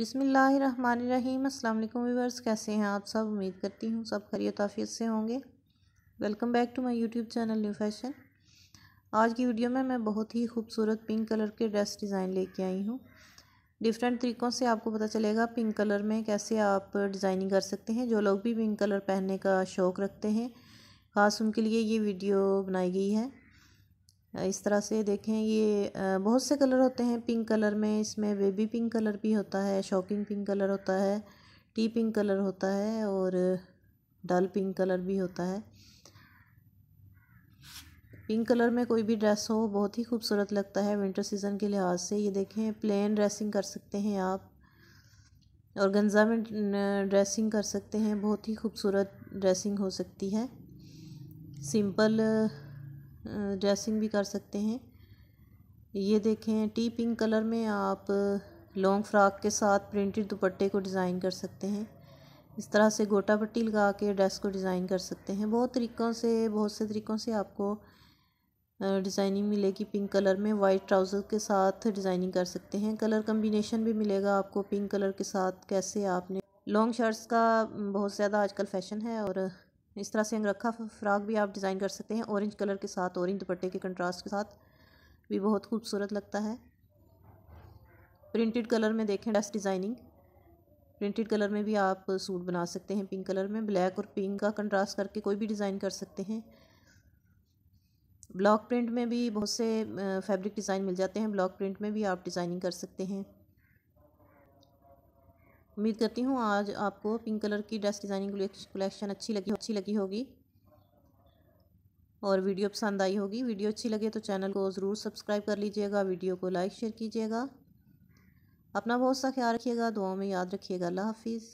अस्सलाम अल्लाम वीवर्स कैसे हैं आप सब उम्मीद करती हूँ सब खरीत आफियत से होंगे welcome back to my YouTube channel new fashion आज की वीडियो में मैं बहुत ही खूबसूरत पिंक कलर के ड्रेस डिज़ाइन लेके आई हूँ डिफरेंट तरीक़ों से आपको पता चलेगा पिंक कलर में कैसे आप डिज़ाइनिंग कर सकते हैं जो लोग भी पिंक कलर पहनने का शौक़ रखते हैं ख़ास उनके लिए ये वीडियो बनाई गई है इस तरह से देखें ये बहुत से कलर होते हैं पिंक कलर में इसमें बेबी पिंक कलर भी होता है शॉकिंग पिंक कलर होता है टी पिंक कलर होता है और डल पिंक कलर भी होता है पिंक कलर में कोई भी ड्रेस हो बहुत ही खूबसूरत लगता है विंटर सीज़न के लिहाज से ये देखें प्लेन ड्रेसिंग कर सकते हैं आप और गंजा में ड्रेसिंग कर सकते हैं बहुत ही खूबसूरत ड्रेसिंग हो सकती है सिंपल ड्रेसिंग भी कर सकते हैं ये देखें टी पिंक कलर में आप लॉन्ग फ्रॉक के साथ प्रिंटेड दुपट्टे को डिज़ाइन कर सकते हैं इस तरह से गोटा पट्टी लगा के ड्रेस को डिज़ाइन कर सकते हैं बहुत तरीक़ों से बहुत से तरीक़ों से आपको डिज़ाइनिंग मिलेगी पिंक कलर में वाइट ट्राउज़र के साथ डिज़ाइनिंग कर सकते हैं कलर कम्बिनेशन भी मिलेगा आपको पिंक कलर के साथ कैसे आपने लॉन्ग शर्ट्स का बहुत ज़्यादा आजकल फ़ैशन है और इस तरह से अंग रखा फ्राक भी आप डिज़ाइन कर सकते हैं ऑरेंज कलर के साथ ऑरेंज दुपट्टे के कंट्रास्ट के साथ भी बहुत खूबसूरत लगता है प्रिंटेड कलर में देखें डस्ट डिज़ाइनिंग प्रिंटेड कलर में भी आप सूट बना सकते हैं पिंक कलर में ब्लैक और पिंक का कंट्रास्ट करके कोई भी डिज़ाइन कर सकते हैं ब्लॉक प्रिंट में भी बहुत से फैब्रिक डिज़ाइन मिल जाते हैं ब्लॉक प्रिंट में भी आप डिज़ाइनिंग कर सकते हैं उम्मीद करती हूँ आज आपको पिंक कलर की ड्रेस डिज़ाइनिंग कलेक्शन अच्छी लगी अच्छी लगी होगी और वीडियो पसंद आई होगी वीडियो अच्छी लगे तो चैनल को ज़रूर सब्सक्राइब कर लीजिएगा वीडियो को लाइक शेयर कीजिएगा अपना बहुत सा ख्याल रखिएगा दुआओं में याद रखिएगा अल्लाह हाफिज़